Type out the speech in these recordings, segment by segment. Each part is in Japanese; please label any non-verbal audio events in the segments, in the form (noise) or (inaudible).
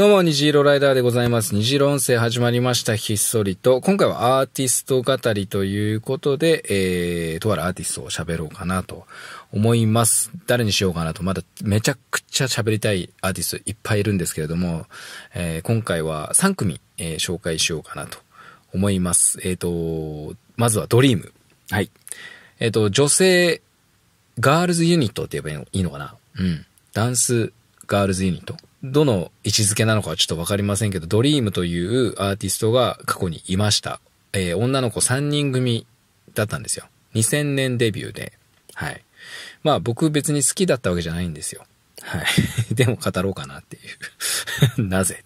どうも、虹色ライダーでございます。虹色音声始まりました。ひっそりと。今回はアーティスト語りということで、えー、とあるアーティストを喋ろうかなと思います。誰にしようかなと。まだめちゃくちゃ喋りたいアーティストいっぱいいるんですけれども、えー、今回は3組、えー、紹介しようかなと思います。えっ、ー、と、まずはドリーム。はい。えっ、ー、と、女性、ガールズユニットって言えばいいのかなうん。ダンス、ガールズユニット。どの位置づけなのかはちょっとわかりませんけど、ドリームというアーティストが過去にいました。えー、女の子3人組だったんですよ。2000年デビューで。はい。まあ僕別に好きだったわけじゃないんですよ。はい。(laughs) でも語ろうかなっていう (laughs) なぜ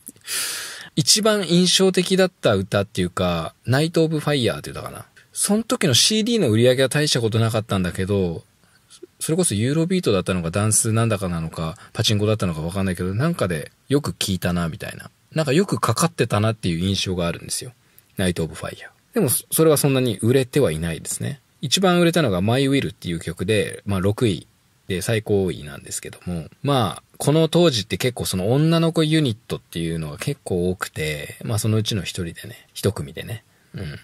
一番印象的だった歌っていうか、ナイト・オブ・ファイヤーって歌かな。その時の CD の売り上げは大したことなかったんだけど、それこそユーロビートだったのか、ダンスなんだかなのか、パチンコだったのかわかんないけど、なんかでよく聞いたな、みたいな。なんかよくかかってたなっていう印象があるんですよ。ナイト・オブ・ファイヤー。でも、それはそんなに売れてはいないですね。一番売れたのがマイウィルっていう曲で、まあ6位で最高位なんですけども、まあ、この当時って結構その女の子ユニットっていうのが結構多くて、まあそのうちの一人でね、一組でね。うん。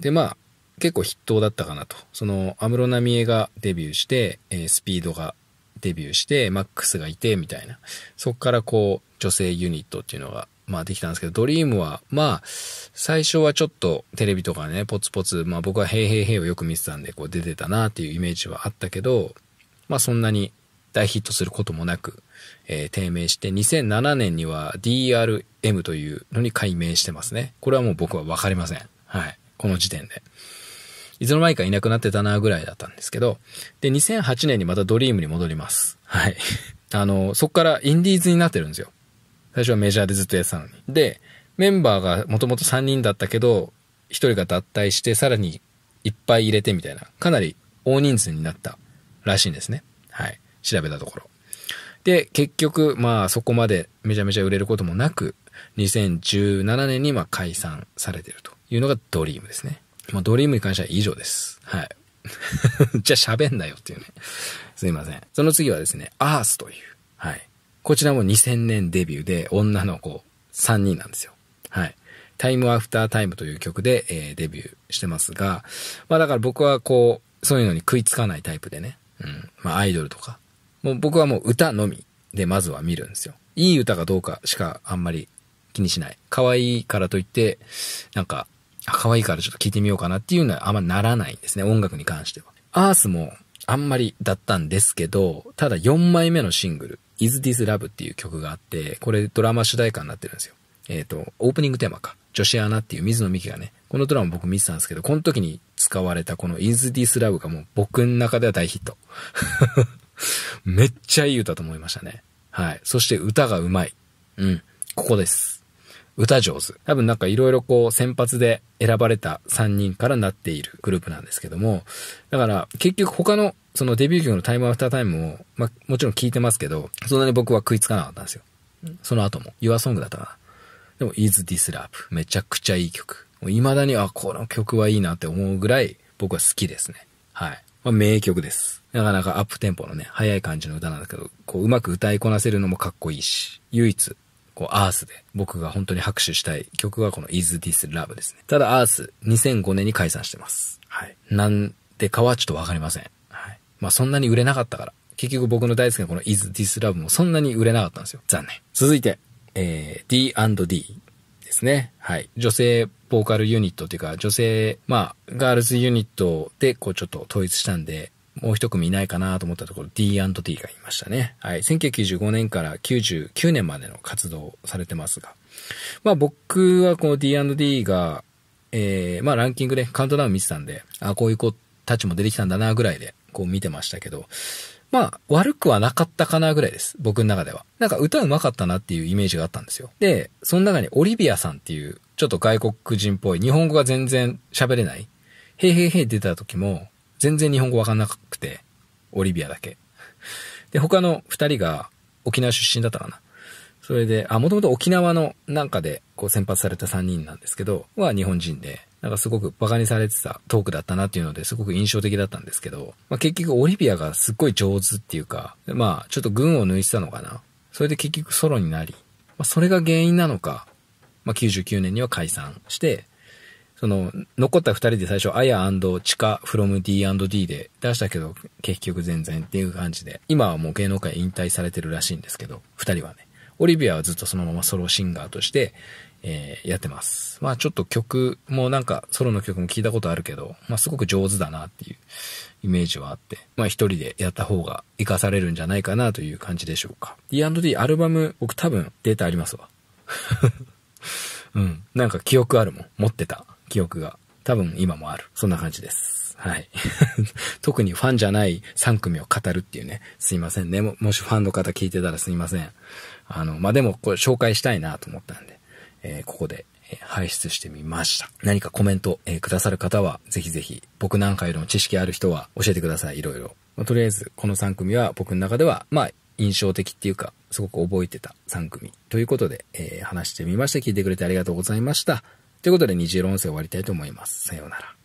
でまあ、結構筆頭だったかなと。その、安室奈美恵がデビューして、えー、スピードがデビューして、マックスがいて、みたいな。そっからこう、女性ユニットっていうのが、まあできたんですけど、ドリームは、まあ、最初はちょっとテレビとかね、ポツポツ、まあ僕はヘイヘイヘイをよく見てたんで、こう出てたなっていうイメージはあったけど、まあそんなに大ヒットすることもなく、えー、低迷して、2007年には DRM というのに改名してますね。これはもう僕はわかりません。はい。この時点で。いつの間にかいなくなってたなぐらいだったんですけど、で、2008年にまたドリームに戻ります。はい。(laughs) あの、そっからインディーズになってるんですよ。最初はメジャーでずっとやってたのに。で、メンバーがもともと3人だったけど、1人が脱退して、さらにいっぱい入れてみたいな、かなり大人数になったらしいんですね。はい。調べたところ。で、結局、まあそこまでめちゃめちゃ売れることもなく、2017年にま解散されてるというのがドリームですね。まあ、ドリームに関しては以上です。はい。(laughs) じゃあ喋んなよっていうね。すいません。その次はですね、アースという。はい。こちらも2000年デビューで女の子3人なんですよ。はい。タイムアフタータイムという曲で、えー、デビューしてますが、まあだから僕はこう、そういうのに食いつかないタイプでね。うん。まあアイドルとか。もう僕はもう歌のみでまずは見るんですよ。いい歌かどうかしかあんまり気にしない。可愛いからといって、なんか可愛いからちょっと聞いてみようかなっていうのはあんまならないんですね、音楽に関しては。アースもあんまりだったんですけど、ただ4枚目のシングル、Is This Love っていう曲があって、これドラマ主題歌になってるんですよ。えっ、ー、と、オープニングテーマか。女子アナっていう水野美紀がね、このドラマ僕見てたんですけど、この時に使われたこの Is This Love がもう僕の中では大ヒット。(laughs) めっちゃいい歌と思いましたね。はい。そして歌がうまい。うん。ここです。歌上手。多分なんかいろいろこう先発で選ばれた3人からなっているグループなんですけども、だから結局他のそのデビュー曲のタイムアフタータイムも、まあもちろん聞いてますけど、そんなに僕は食いつかなかったんですよ。その後も。Your Song だったかな。でも Is This Love。めちゃくちゃいい曲。未だに、あ、この曲はいいなって思うぐらい僕は好きですね。はい。まあ名曲です。なかなかアップテンポのね、早い感じの歌なんだけど、こううまく歌いこなせるのもかっこいいし、唯一こう、アースで、僕が本当に拍手したい曲はこの Is This Love ですね。ただ、アース、2005年に解散してます。はい。なんでかはちょっとわかりません。はい。まあ、そんなに売れなかったから。結局僕の大好きなこの Is This Love もそんなに売れなかったんですよ。残念。続いて、えー、D&D ですね。はい。女性ボーカルユニットっていうか、女性、まあ、ガールズユニットで、こうちょっと統一したんで、もう一組いないかなと思ったところ D&D がいましたね。はい。1995年から99年までの活動をされてますが。まあ僕はこの D&D が、えー、まあランキングでカウントダウン見てたんで、あ、こういう子たちも出てきたんだなぐらいで、こう見てましたけど、まあ、悪くはなかったかなぐらいです。僕の中では。なんか歌うまかったなっていうイメージがあったんですよ。で、その中にオリビアさんっていう、ちょっと外国人っぽい、日本語が全然喋れない。へいへいへい出た時も、全然日本語わかんなくて、オリビアだけ。で、他の二人が沖縄出身だったかな。それで、あ、もともと沖縄のなんかでこう選抜された三人なんですけど、は日本人で、なんかすごく馬鹿にされてたトークだったなっていうのですごく印象的だったんですけど、まあ、結局オリビアがすっごい上手っていうか、まあちょっと群を抜いてたのかな。それで結局ソロになり、まあ、それが原因なのか、まあ、99年には解散して、その、残った二人で最初、アヤチカ from D&D で出したけど、結局全然っていう感じで、今はもう芸能界引退されてるらしいんですけど、二人はね。オリビアはずっとそのままソロシンガーとして、えー、やってます。まあちょっと曲もなんかソロの曲も聞いたことあるけど、まあすごく上手だなっていうイメージはあって、まあ一人でやった方が活かされるんじゃないかなという感じでしょうか。D&D アルバム、僕多分データありますわ。(laughs) うん。なんか記憶あるもん。持ってた。記憶が多分今もある。そんな感じです。はい。(laughs) 特にファンじゃない3組を語るっていうね。すいませんね。も、もしファンの方聞いてたらすいません。あの、まあ、でもこれ紹介したいなと思ったんで、えー、ここで、え排出してみました。何かコメント、えー、くださる方は、ぜひぜひ、僕なんかよりも知識ある人は教えてください。いろいろ。まあ、とりあえず、この3組は僕の中では、まあ、印象的っていうか、すごく覚えてた3組ということで、えー、話してみました。聞いてくれてありがとうございました。ということで、虹色音声終わりたいと思います。さようなら。